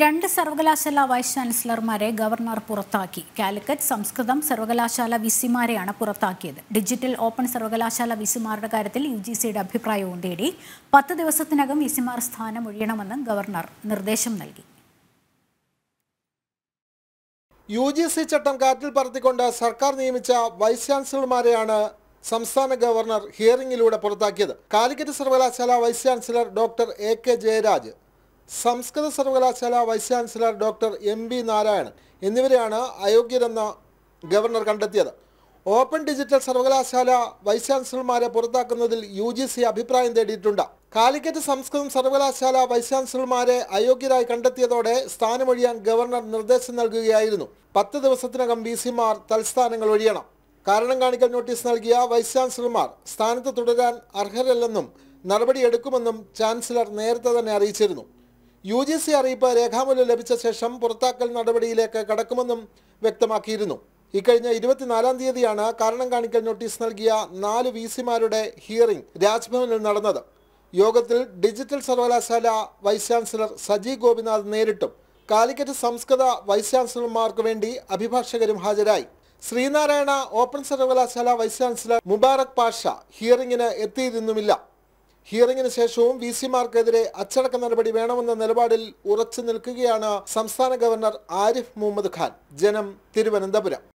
രണ്ട് സർവകലാശാല vice ചാൻസലർമാരെ governor പുറത്താക്കി കാലിക്കറ്റ് സംസ്കൃതം സർവകലാശാല വിസിമാരെയാണ് പുറത്താക്കിയത് ഡിജിറ്റൽ ഓപ്പൺ സർവകലാശാല വിസിമാരുടെ കാര്യത്തിൽ യു ജി സിയുടെ അഭിപ്രായവും തേടി പത്ത് ദിവസത്തിനകം വിസിമാർ സ്ഥാനം ഒഴിയണമെന്ന് ഗവർണർ നിർദ്ദേശം നൽകി യു ജി സി ചട്ടം കാറ്റിൽ പറത്തിക്കൊണ്ട് സർക്കാർ നിയമിച്ച വൈസ് ചാൻസലർമാരെയാണ് സംസ്ഥാന ഗവർണർ ഹിയറിംഗിലൂടെ പുറത്താക്കിയത് കാലിക്കറ്റ് സർവകലാശാല vice chancellor doctor A K Jayaraj സംസ്കൃത സർവകലാശാല vice chancellor doctor M B Narayanan എന്നിവരെയാണ് അയോഗ്യരെന്ന് ഗവർണർ കണ്ടെത്തിയത് ഓപ്പൺ ഡിജിറ്റൽ സർവകലാശാല വൈസ് ചാൻസലർമാരെ പുറത്താക്കുന്നതിൽ യു ജി സി അഭിപ്രായം തേടിയിട്ടുണ്ട് കാലിക്കറ്റ് സംസ്കൃതം സർവകലാശാല വൈസ് ചാൻസലർമാരെ അയോഗ്യരായി കണ്ടെത്തിയതോടെ സ്ഥാനമൊഴിയാൻ ഗവർണർ നിർദ്ദേശം നൽകുകയായിരുന്നു പത്ത് ദിവസത്തിനകം വി സിമാർ തൽസ്ഥാനങ്ങൾ ഒഴിയണം കാരണം കാണിക്കൽ നോട്ടീസ് നൽകിയ വൈസ് ചാൻസലർമാർ സ്ഥാനത്ത് തുടരാൻ അർഹരല്ലെന്നും നടപടിയെടുക്കുമെന്നും ചാൻസലർ നേരത്തെ തന്നെ അറിയിച്ചിരുന്നു യു ജി സി അറിയിപ്പ് രേഖാമൂലം ലഭിച്ച ശേഷം പുറത്താക്കൽ നടപടിയിലേക്ക് കടക്കുമെന്നും വ്യക്തമാക്കിയിരുന്നു ഇക്കഴിഞ്ഞ ഇരുപത്തിനാലാം തീയതിയാണ് കാരണം കാണിക്കൽ നോട്ടീസ് നൽകിയ നാല് വി സിമാരുടെ ഹിയറിംഗ് രാജ്ഭവനിൽ നടന്നത് യോഗത്തിൽ ഡിജിറ്റൽ സർവകലാശാല വൈസ് ചാൻസലർ സജി ഗോപിനാഥ് നേരിട്ടും കാലിക്കറ്റ് സംസ്കൃത വൈസ് ചാൻസലർമാർക്ക് വേണ്ടി അഭിഭാഷകരും ഹാജരായി ശ്രീനാരായണ ഓപ്പൺ സർവകലാശാല വൈസ് ചാൻസലർ മുബാറക് പാഷ ഹിയറിംഗിന് എത്തിയിരുന്നുമില്ല ഹിയറിംഗിന് ശേഷവും വി സിമാർക്കെതിരെ അച്ചടക്ക നടപടി വേണമെന്ന നിലപാടിൽ ഉറച്ചു നിൽക്കുകയാണ് സംസ്ഥാന ഗവർണർ ആരിഫ് മുഹമ്മദ് ഖാൻ ജനം തിരുവനന്തപുരം